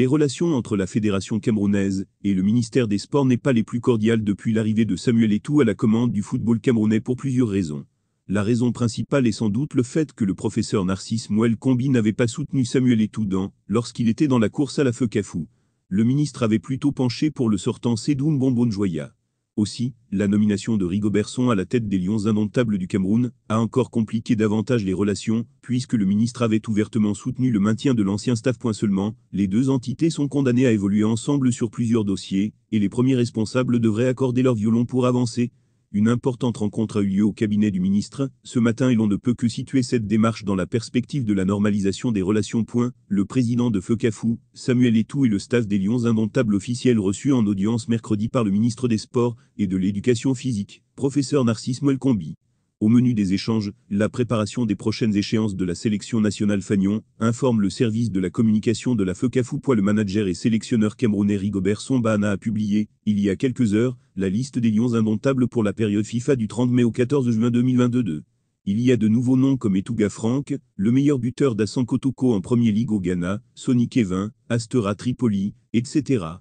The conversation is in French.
Les relations entre la Fédération camerounaise et le ministère des Sports n'est pas les plus cordiales depuis l'arrivée de Samuel Etou à la commande du football camerounais pour plusieurs raisons. La raison principale est sans doute le fait que le professeur Narcisse Mouel-Kombi n'avait pas soutenu Samuel Etou dans, lorsqu'il était dans la course à la feu Le ministre avait plutôt penché pour le sortant Sedoum Bonbon aussi, la nomination de Rigobertson à la tête des Lions indomptables du Cameroun a encore compliqué davantage les relations, puisque le ministre avait ouvertement soutenu le maintien de l'ancien staff. Point seulement, les deux entités sont condamnées à évoluer ensemble sur plusieurs dossiers, et les premiers responsables devraient accorder leur violon pour avancer, une importante rencontre a eu lieu au cabinet du ministre, ce matin et l'on ne peut que situer cette démarche dans la perspective de la normalisation des relations. Le président de feu Samuel Etou et le staff des Lions Indomptables officiels reçus en audience mercredi par le ministre des Sports et de l'Éducation physique, professeur Narcisse Molcombi. Au menu des échanges, la préparation des prochaines échéances de la sélection nationale Fagnon, informe le service de la communication de la FECAFOU. Le manager et sélectionneur camerounais Rigobert Sombana a publié, il y a quelques heures, la liste des lions indomptables pour la période FIFA du 30 mai au 14 juin 2022. Il y a de nouveaux noms comme Etuga Frank, le meilleur buteur d'Assan Kotoko en Premier League au Ghana, Sonny Kevin, Astera Tripoli, etc.